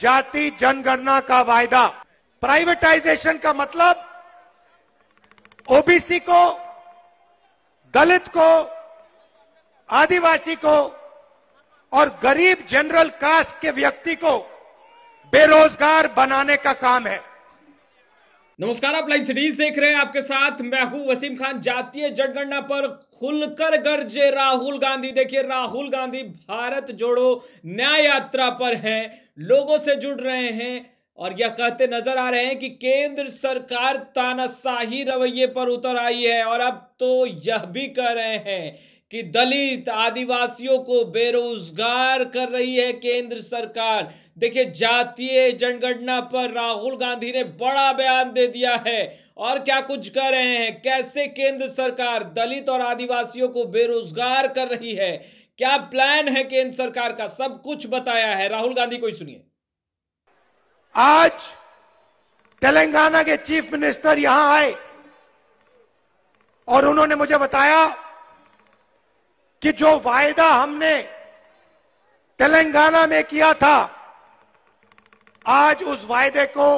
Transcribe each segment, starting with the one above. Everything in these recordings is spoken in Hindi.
जाति जनगणना का वायदा प्राइवेटाइजेशन का मतलब ओबीसी को दलित को आदिवासी को और गरीब जनरल कास्ट के व्यक्ति को बेरोजगार बनाने का काम है नमस्कार आप लाइव सीरीज देख रहे हैं आपके साथ मैं हूं वसीम खान जातीय जनगणना पर खुलकर गर्जे राहुल गांधी देखिए राहुल गांधी भारत जोड़ो न्याय यात्रा पर हैं लोगों से जुड़ रहे हैं और यह कहते नजर आ रहे हैं कि केंद्र सरकार तानाशाही रवैये पर उतर आई है और अब तो यह भी कह रहे हैं कि दलित आदिवासियों को बेरोजगार कर रही है केंद्र सरकार देखिए जातीय जनगणना पर राहुल गांधी ने बड़ा बयान दे दिया है और क्या कुछ कर रहे हैं कैसे केंद्र सरकार दलित और आदिवासियों को बेरोजगार कर रही है क्या प्लान है केंद्र सरकार का सब कुछ बताया है राहुल गांधी को ही सुनिए आज तेलंगाना के चीफ मिनिस्टर यहां आए और उन्होंने मुझे बताया कि जो वायदा हमने तेलंगाना में किया था आज उस वायदे को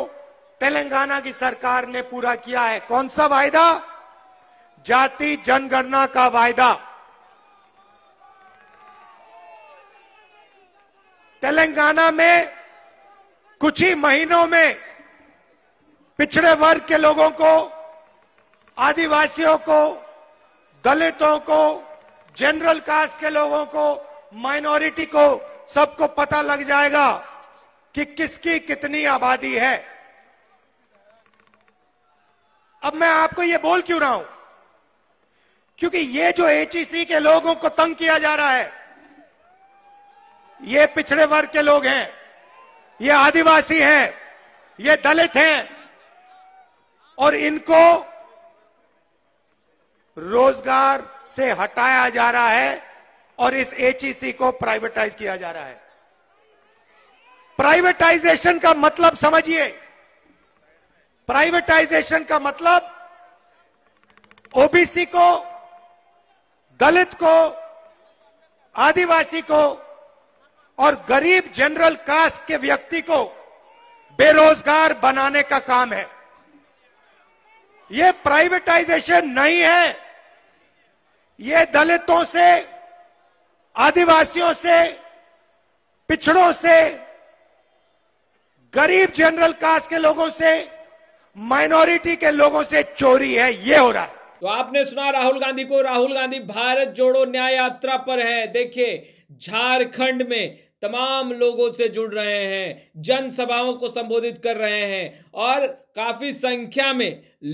तेलंगाना की सरकार ने पूरा किया है कौन सा वायदा जाति जनगणना का वायदा तेलंगाना में कुछ ही महीनों में पिछड़े वर्ग के लोगों को आदिवासियों को दलितों को जनरल कास्ट के लोगों को माइनॉरिटी को सबको पता लग जाएगा कि किसकी कितनी आबादी है अब मैं आपको यह बोल क्यों रहा हूं क्योंकि ये जो एचईसी e के लोगों को तंग किया जा रहा है ये पिछड़े वर्ग के लोग हैं ये आदिवासी हैं ये दलित हैं और इनको रोजगार से हटाया जा रहा है और इस एचईसी को प्राइवेटाइज किया जा रहा है प्राइवेटाइजेशन का मतलब समझिए प्राइवेटाइजेशन का मतलब ओबीसी को दलित को आदिवासी को और गरीब जनरल कास्ट के व्यक्ति को बेरोजगार बनाने का काम है ये प्राइवेटाइजेशन नहीं है ये दलितों से आदिवासियों से पिछड़ों से गरीब जनरल कास्ट के लोगों से माइनॉरिटी के लोगों से चोरी है ये हो रहा है तो आपने सुना राहुल गांधी को राहुल गांधी भारत जोड़ो न्याय यात्रा पर है देखिए झारखंड में तमाम लोगों से जुड़ रहे हैं जनसभाओं को संबोधित कर रहे हैं और काफ़ी संख्या में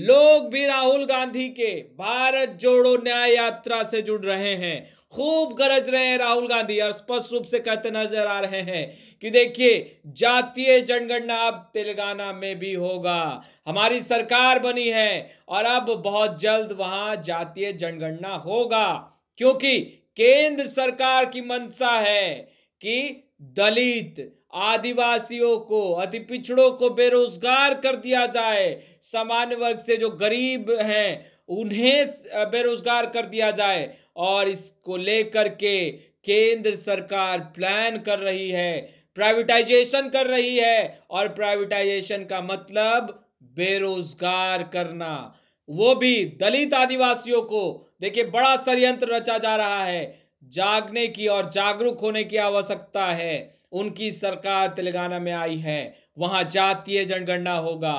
लोग भी राहुल गांधी के भारत जोड़ो न्याय यात्रा से जुड़ रहे हैं खूब गरज रहे हैं राहुल गांधी और स्पष्ट रूप से कहते नजर आ रहे हैं कि देखिए जातीय जनगणना अब तेलंगाना में भी होगा हमारी सरकार बनी है और अब बहुत जल्द वहां जातीय जनगणना होगा क्योंकि केंद्र सरकार की मंशा है कि दलित आदिवासियों को अति पिछड़ों को बेरोजगार कर दिया जाए सामान्य वर्ग से जो गरीब हैं उन्हें बेरोजगार कर दिया जाए और इसको लेकर के केंद्र सरकार प्लान कर रही है प्राइवेटाइजेशन कर रही है और प्राइवेटाइजेशन का मतलब बेरोजगार करना वो भी दलित आदिवासियों को देखिए बड़ा षडयंत्र रचा जा रहा है जागने की और जागरूक होने की आवश्यकता है उनकी सरकार तेलंगाना में आई है वहां जातीय जनगणना होगा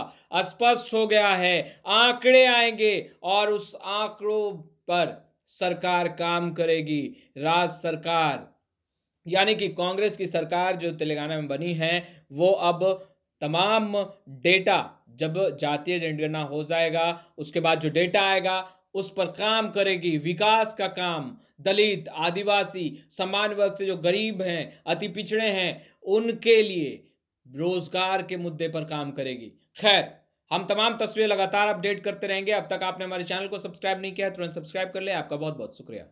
स्पष्ट हो गया है आंकड़े आएंगे और उस आंकड़ों पर सरकार काम करेगी राज सरकार यानी कि कांग्रेस की सरकार जो तेलंगाना में बनी है वो अब तमाम डेटा जब जातीय जनगणना हो जाएगा उसके बाद जो डेटा आएगा उस पर काम करेगी विकास का काम दलित आदिवासी समान वर्ग से जो गरीब हैं अति पिछड़े हैं उनके लिए रोजगार के मुद्दे पर काम करेगी खैर हम तमाम तस्वीरें लगातार अपडेट करते रहेंगे अब तक आपने हमारे चैनल को सब्सक्राइब नहीं किया तुरंत सब्सक्राइब कर ले आपका बहुत बहुत शुक्रिया